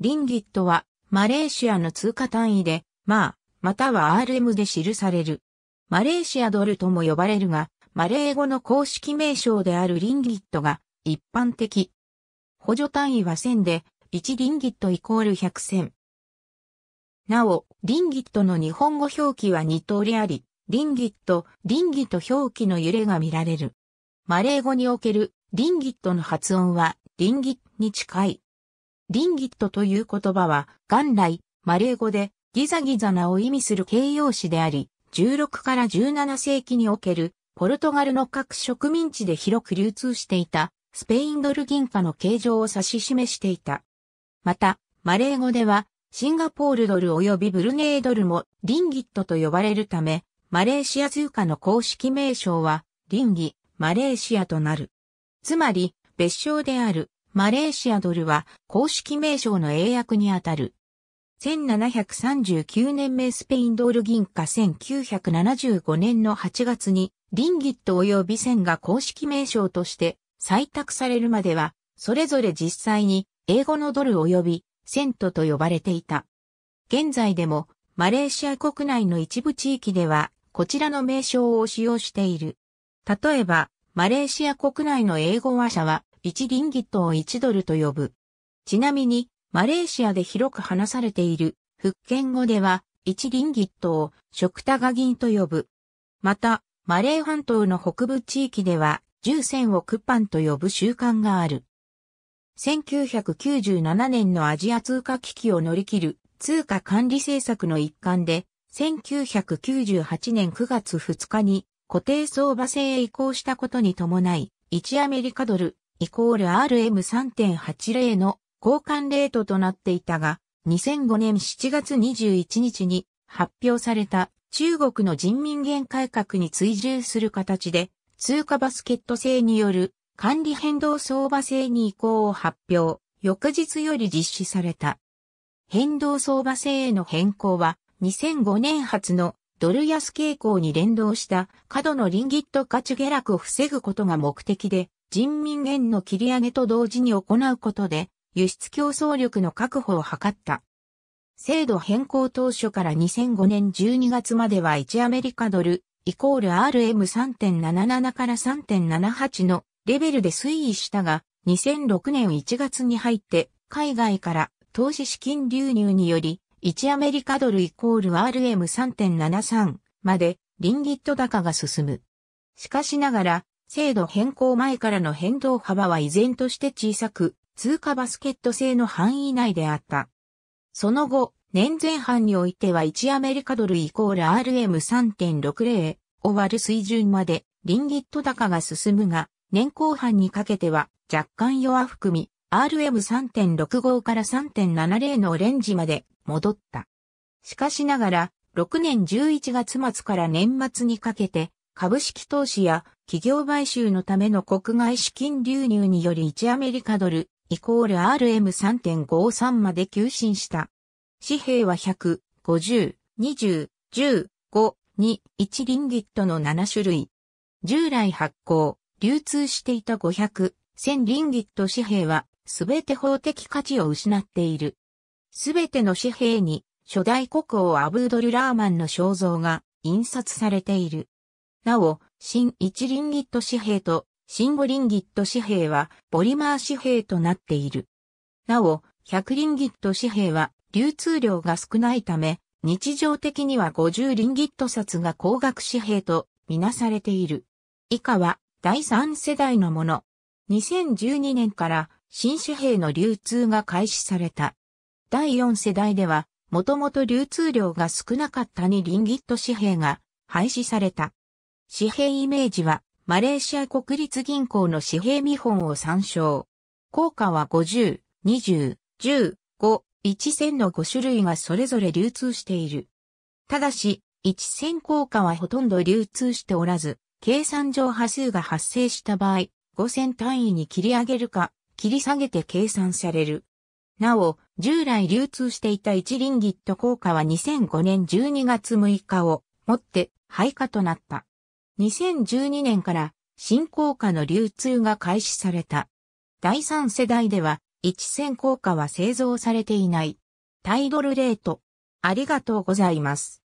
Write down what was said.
リンギットは、マレーシアの通貨単位で、まあ、または RM で記される。マレーシアドルとも呼ばれるが、マレー語の公式名称であるリンギットが一般的。補助単位は1000で、1リンギットイコール100銭。なお、リンギットの日本語表記は2通りあり、リンギット、リンギット表記の揺れが見られる。マレー語におけるリンギットの発音は、リンギットに近い。リンギットという言葉は、元来、マレー語で、ギザギザなを意味する形容詞であり、16から17世紀における、ポルトガルの各植民地で広く流通していた、スペインドル銀貨の形状を指し示していた。また、マレー語では、シンガポールドル及びブルネイドルもリンギットと呼ばれるため、マレーシア通貨の公式名称は、リンギ、マレーシアとなる。つまり、別称であるマレーシアドルは公式名称の英訳にあたる。1739年名スペインドール銀貨1975年の8月にリンギット及び線が公式名称として採択されるまでは、それぞれ実際に英語のドル及びセントと呼ばれていた。現在でもマレーシア国内の一部地域ではこちらの名称を使用している。例えば、マレーシア国内の英語話者は1リンギットを1ドルと呼ぶ。ちなみに、マレーシアで広く話されている、福建語では、1リンギットを、食多賀銀と呼ぶ。また、マレー半島の北部地域では、10銭をクパンと呼ぶ習慣がある。1997年のアジア通貨危機を乗り切る通貨管理政策の一環で、1998年9月2日に固定相場制へ移行したことに伴い、1アメリカドルイコール RM3.80 の交換レートとなっていたが、2005年7月21日に発表された中国の人民元改革に追従する形で、通貨バスケット制による管理変動相場制に移行を発表、翌日より実施された。変動相場制への変更は、2005年初のドル安傾向に連動した過度のリンギット価値下落を防ぐことが目的で人民元の切り上げと同時に行うことで、輸出競争力の確保を図った。制度変更当初から2005年12月までは1アメリカドル、イコール RM3.77 から3.78のレベルで推移したが、2006年1月に入って海外から投資資金流入により、1アメリカドルイコール RM3.73 までリンギット高が進む。しかしながら、制度変更前からの変動幅は依然として小さく、通貨バスケット制の範囲内であった。その後、年前半においては1アメリカドルイコール RM3.60 を割る水準までリンギット高が進むが、年後半にかけては若干弱含み、RM3.65 から3.70のオレンジまで戻った。しかしながら、6年11月末から年末にかけて、株式投資や企業買収のための国外資金流入により1アメリカドルイコール RM3.53 まで急進した。紙幣は100、50、20、10、5、2、1リンギットの7種類。従来発行、流通していた500、1000リンギット紙幣は、すべて法的価値を失っている。すべての紙幣に、初代国王アブードル・ラーマンの肖像が印刷されている。なお、新1リンギット紙幣と新5リンギット紙幣はボリマー紙幣となっている。なお、100リンギット紙幣は流通量が少ないため、日常的には50リンギット札が高額紙幣とみなされている。以下は第3世代のもの。2012年から新紙幣の流通が開始された。第4世代では、もともと流通量が少なかった2リンギット紙幣が廃止された。紙幣イメージは、マレーシア国立銀行の紙幣見本を参照。効果は50、20、10、5、1000の5種類がそれぞれ流通している。ただし、1000効果はほとんど流通しておらず、計算上波数が発生した場合、5000単位に切り上げるか、切り下げて計算される。なお、従来流通していた1リンギット効果は2005年12月6日をもって廃下となった。2012年から新硬貨の流通が開始された。第3世代では、一銭硬貨は製造されていない。タイドルレート。ありがとうございます。